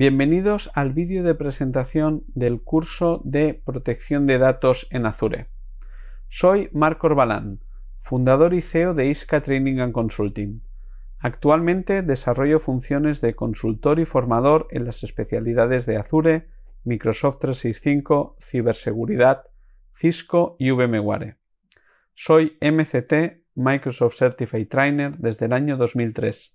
Bienvenidos al vídeo de presentación del curso de protección de datos en Azure. Soy Marco Orbalán, fundador y CEO de ISCA Training and Consulting. Actualmente desarrollo funciones de consultor y formador en las especialidades de Azure, Microsoft 365, ciberseguridad, Cisco y VMware. Soy MCT, Microsoft Certified Trainer, desde el año 2003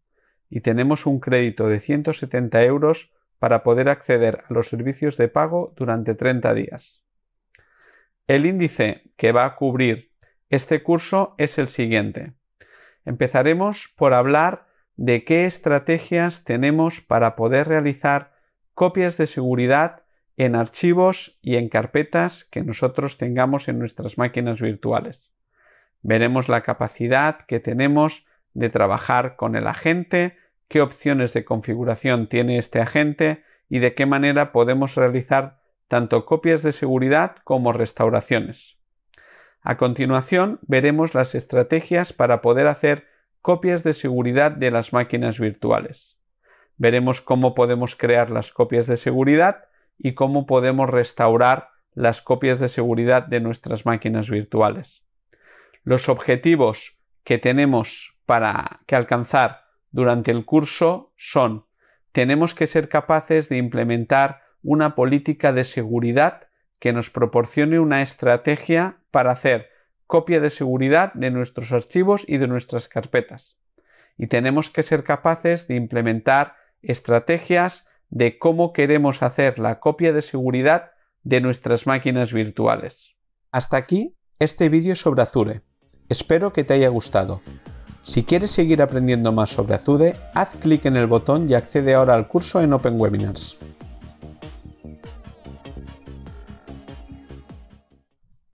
y tenemos un crédito de 170 euros para poder acceder a los servicios de pago durante 30 días. El índice que va a cubrir este curso es el siguiente. Empezaremos por hablar de qué estrategias tenemos para poder realizar copias de seguridad en archivos y en carpetas que nosotros tengamos en nuestras máquinas virtuales. Veremos la capacidad que tenemos de trabajar con el agente, qué opciones de configuración tiene este agente y de qué manera podemos realizar tanto copias de seguridad como restauraciones. A continuación veremos las estrategias para poder hacer copias de seguridad de las máquinas virtuales. Veremos cómo podemos crear las copias de seguridad y cómo podemos restaurar las copias de seguridad de nuestras máquinas virtuales. Los objetivos que tenemos para que alcanzar durante el curso son tenemos que ser capaces de implementar una política de seguridad que nos proporcione una estrategia para hacer copia de seguridad de nuestros archivos y de nuestras carpetas. Y tenemos que ser capaces de implementar estrategias de cómo queremos hacer la copia de seguridad de nuestras máquinas virtuales. Hasta aquí este vídeo sobre Azure. Espero que te haya gustado. Si quieres seguir aprendiendo más sobre Azude, haz clic en el botón y accede ahora al curso en Open Webinars.